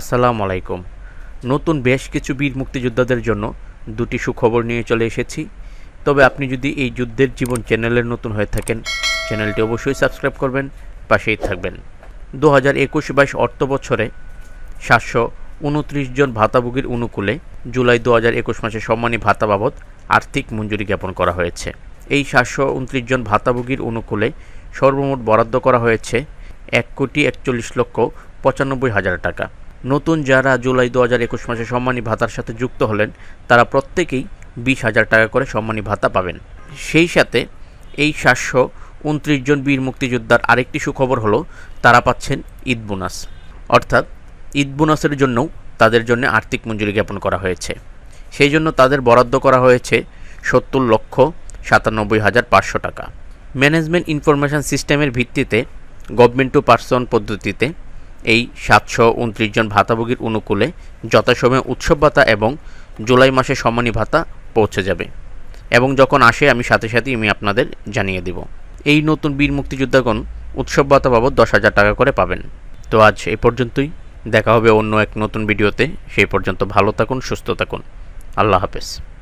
আসসালামু আলাইকুম নতুন বেশ কিছু বীর মুক্তিযোদ্ধাদের জন্য দুটি সুখবর নিয়ে চলে এসেছি তবে আপনি যদি এই যুদ্ধের জীবন চ্যানেলের নতুন হয়ে থাকেন চ্যানেলটি অবশ্যই সাবস্ক্রাইব করবেন পাশেই থাকবেন দু হাজার একুশ বাইশ অর্থ বছরে সাতশো উনত্রিশ জন ভাতাভোগীর অনুকূলে জুলাই দু হাজার একুশ মাসে সম্মানী ভাতা বাবদ আর্থিক মঞ্জুরি জ্ঞাপন করা হয়েছে এই সাতশো উনত্রিশ জন ভাতাভোগীর অনুকূলে সর্বমোট বরাদ্দ করা হয়েছে এক কোটি একচল্লিশ লক্ষ পঁচানব্বই হাজার টাকা নতুন যারা জুলাই দু হাজার একুশ মাসে সম্মানী ভাতার সাথে যুক্ত হলেন তারা প্রত্যেকেই বিশ হাজার টাকা করে সম্মানী ভাতা পাবেন সেই সাথে এই সাতশো উনত্রিশ জন বীর মুক্তিযোদ্ধার আরেকটি সুখবর হলো তারা পাচ্ছেন ঈদ বোনাস অর্থাৎ ঈদ বোনাসের জন্যও তাদের জন্য আর্থিক মঞ্জুরি জ্ঞাপন করা হয়েছে সেই জন্য তাদের বরাদ্দ করা হয়েছে সত্তর লক্ষ সাতানব্বই হাজার পাঁচশো টাকা ম্যানেজমেন্ট ইনফরমেশন সিস্টেমের ভিত্তিতে গভর্নমেন্ট টু পার্সন পদ্ধতিতে এই সাতশো উনত্রিশ জন ভাতাভোগীর অনুকূলে যথাসময়ে উৎসব ভাতা এবং জুলাই মাসে সম্মানী ভাতা পৌঁছে যাবে এবং যখন আসে আমি সাথে সাথেই আমি আপনাদের জানিয়ে দিব এই নতুন বীর মুক্তিযোদ্ধাগণ উৎসব ভাতা বাবদ দশ হাজার টাকা করে পাবেন তো আজ এ পর্যন্তই দেখা হবে অন্য এক নতুন ভিডিওতে সেই পর্যন্ত ভালো থাকুন সুস্থ থাকুন আল্লাহ হাফেজ